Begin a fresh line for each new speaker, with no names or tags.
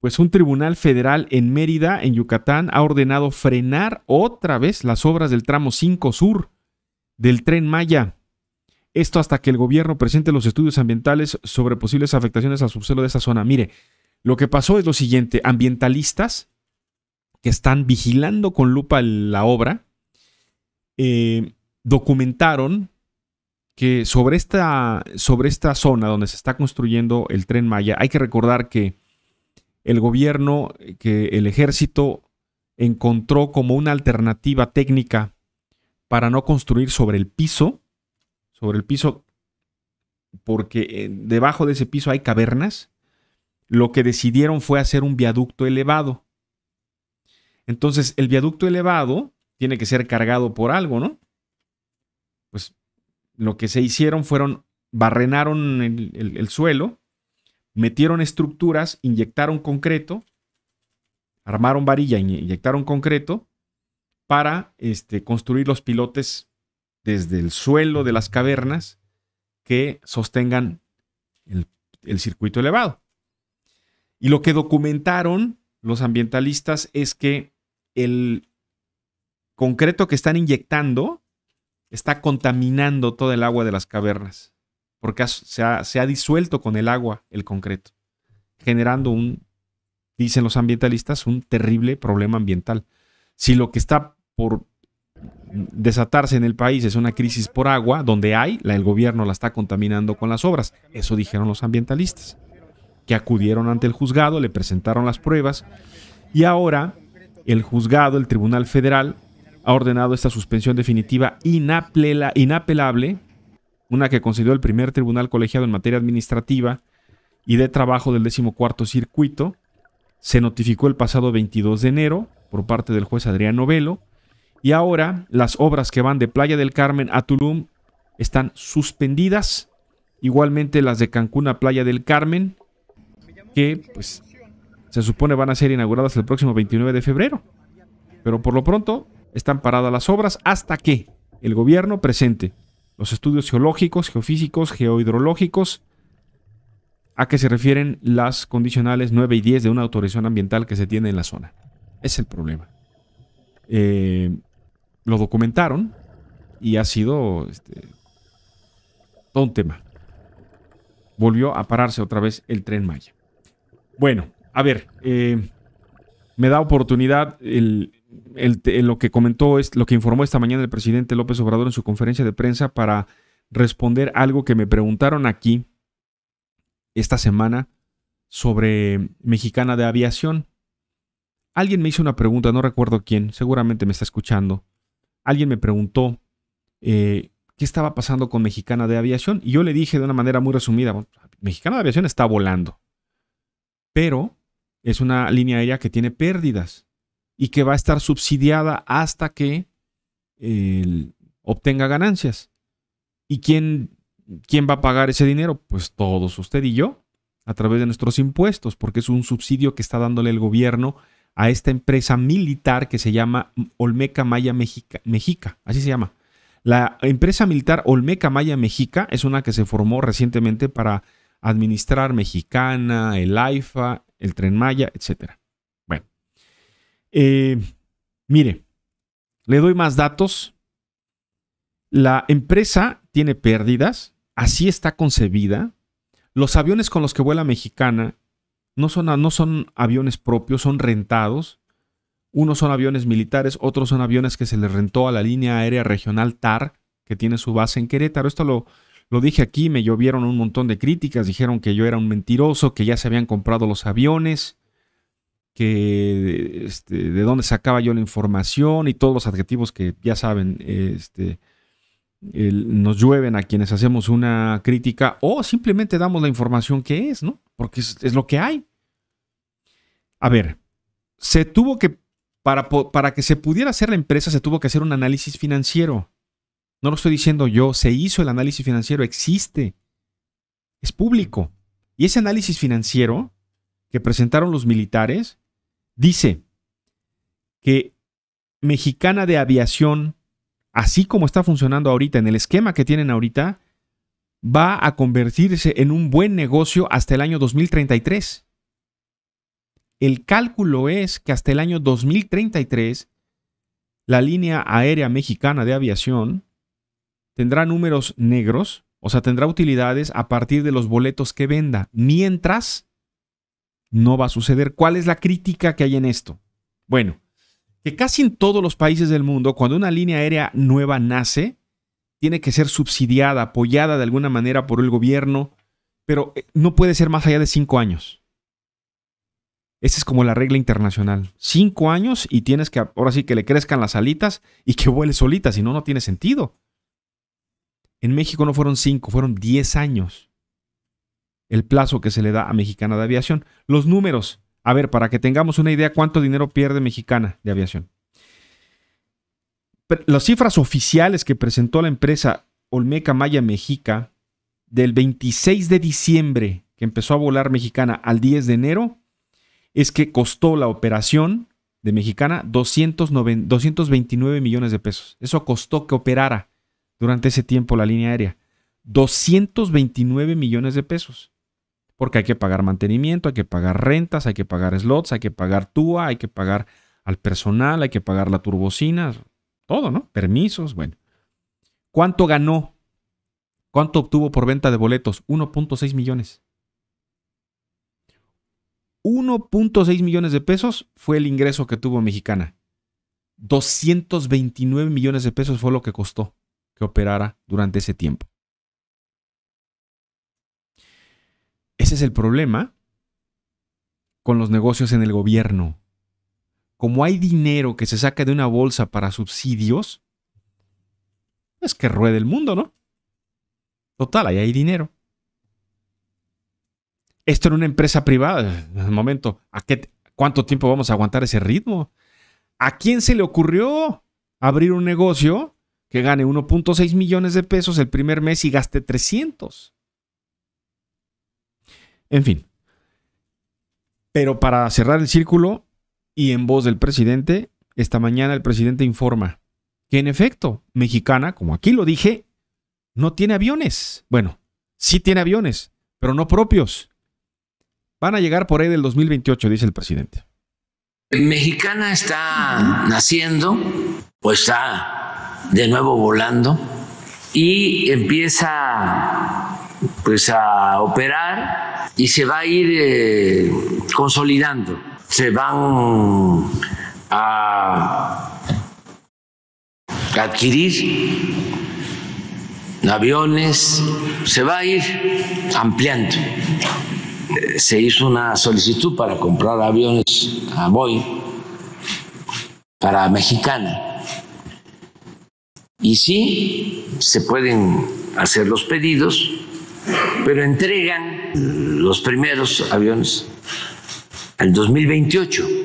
pues un tribunal federal en Mérida, en Yucatán, ha ordenado frenar otra vez las obras del tramo 5 Sur del tren Maya. Esto hasta que el gobierno presente los estudios ambientales sobre posibles afectaciones al subsuelo de esa zona. Mire, lo que pasó es lo siguiente, ambientalistas que están vigilando con lupa la obra, eh, documentaron que sobre esta, sobre esta zona donde se está construyendo el tren Maya, hay que recordar que el gobierno, eh, que el ejército encontró como una alternativa técnica para no construir sobre el piso, sobre el piso, porque eh, debajo de ese piso hay cavernas, lo que decidieron fue hacer un viaducto elevado. Entonces, el viaducto elevado tiene que ser cargado por algo, ¿no? Pues lo que se hicieron fueron, barrenaron el, el suelo metieron estructuras, inyectaron concreto, armaron varilla, inyectaron concreto para este, construir los pilotes desde el suelo de las cavernas que sostengan el, el circuito elevado. Y lo que documentaron los ambientalistas es que el concreto que están inyectando está contaminando todo el agua de las cavernas porque se ha, disuelto con el agua el concreto, generando un, dicen los ambientalistas, un terrible problema ambiental. Si lo que está por desatarse en el país es una crisis por agua, donde hay, el gobierno la está contaminando con las obras. Eso dijeron los ambientalistas, que acudieron ante el juzgado, le presentaron las pruebas y ahora el juzgado, el Tribunal Federal, ha ordenado esta suspensión definitiva inapelable una que concedió el primer tribunal colegiado en materia administrativa y de trabajo del 14 circuito, se notificó el pasado 22 de enero por parte del juez Adrián Novelo, y ahora las obras que van de Playa del Carmen a Tulum están suspendidas, igualmente las de Cancún a Playa del Carmen, que pues se supone van a ser inauguradas el próximo 29 de febrero. Pero por lo pronto están paradas las obras hasta que el gobierno presente los estudios geológicos, geofísicos, geohidrológicos, a que se refieren las condicionales 9 y 10 de una autorización ambiental que se tiene en la zona. Es el problema. Eh, lo documentaron y ha sido este, todo un tema. Volvió a pararse otra vez el tren Maya. Bueno, a ver, eh, me da oportunidad el, lo que comentó, lo que informó esta mañana el presidente López Obrador en su conferencia de prensa para responder algo que me preguntaron aquí esta semana sobre Mexicana de Aviación. Alguien me hizo una pregunta, no recuerdo quién, seguramente me está escuchando. Alguien me preguntó eh, qué estaba pasando con Mexicana de Aviación y yo le dije de una manera muy resumida, Mexicana de Aviación está volando, pero es una línea aérea que tiene pérdidas y que va a estar subsidiada hasta que obtenga ganancias. ¿Y quién, quién va a pagar ese dinero? Pues todos, usted y yo, a través de nuestros impuestos, porque es un subsidio que está dándole el gobierno a esta empresa militar que se llama Olmeca Maya Mexica, Mexica así se llama. La empresa militar Olmeca Maya Mexica es una que se formó recientemente para administrar Mexicana, el AIFA, el Tren Maya, etcétera. Eh, mire, le doy más datos. La empresa tiene pérdidas, así está concebida. Los aviones con los que vuela Mexicana no son, aviones propios, son rentados. Unos son aviones militares, otros son aviones que se les rentó a la línea aérea regional TAR, que tiene su base en Querétaro. Esto lo dije aquí, me llovieron un montón de críticas, dijeron que yo era un mentiroso, que ya se habían comprado los aviones que este, de dónde sacaba yo la información y todos los adjetivos que ya saben este, nos llueven a quienes hacemos una crítica o simplemente damos la información que es, ¿no? Porque es, lo que hay. A ver, se tuvo que, para, para que se pudiera hacer la empresa, se tuvo que hacer un análisis financiero. No lo estoy diciendo yo, se hizo el análisis financiero, existe, es público. Y ese análisis financiero que presentaron los militares dice que Mexicana de Aviación, así como está funcionando ahorita, en el esquema que tienen ahorita, va a convertirse en un buen negocio hasta el año 2033. El cálculo es que hasta el año 2033, la línea aérea mexicana de aviación tendrá números negros, o sea, tendrá utilidades a partir de los boletos que venda, mientras no va a suceder. ¿Cuál es la crítica que hay en esto? Bueno, que casi en todos los países del mundo, cuando una línea aérea nueva nace, tiene que ser subsidiada, apoyada de alguna manera por el gobierno, pero eh, no puede ser más allá de cinco años. Esa es como la regla internacional. Cinco años y tienes que, ahora sí, que le crezcan las alitas y que vuele solita, si no, no tiene sentido. En México no fueron cinco, fueron diez años el plazo que se le da a Mexicana de Aviación. Los números, a ver, para que tengamos una idea cuánto dinero pierde Mexicana de Aviación. Las cifras oficiales que presentó la empresa Olmeca Maya Mexica del 26 de diciembre que empezó a volar Mexicana al 10 de enero es que costó la operación de Mexicana 229 millones de pesos. Eso costó que operara durante ese tiempo la línea aérea. 229 millones de pesos porque hay que pagar mantenimiento, hay que pagar rentas, hay que pagar slots, hay que pagar TUA, hay que pagar al personal, hay que pagar la turbocina, todo, ¿no? Permisos, bueno. ¿Cuánto ganó? ¿Cuánto obtuvo por venta de boletos? 1.6 millones. 1.6 millones de pesos fue el ingreso que tuvo Mexicana. 229 millones de pesos fue lo que costó que operara durante ese tiempo. Ese es el problema con los negocios en el gobierno. Como hay dinero que se saca de una bolsa para subsidios, es que ruede el mundo, ¿no? Total, ahí hay dinero. Esto en una empresa privada, en el momento, ¿a qué, ¿cuánto tiempo vamos a aguantar ese ritmo? ¿A quién se le ocurrió abrir un negocio que gane 1.6 millones de pesos el primer mes y gaste 300? En fin. Pero para cerrar el círculo, y en voz del presidente, esta mañana el presidente informa que en efecto, Mexicana, como aquí lo dije, no tiene aviones. Bueno, sí tiene aviones, pero no propios. Van a llegar por ahí del 2028, dice el presidente. Mexicana está naciendo, o pues está de nuevo volando y empieza pues a operar y se va a ir eh, consolidando. Se van a adquirir aviones, se va a ir ampliando. Eh, se hizo una solicitud para comprar aviones a Boeing para Mexicana. Y sí, se pueden hacer los pedidos, pero entregan los primeros aviones en 2028.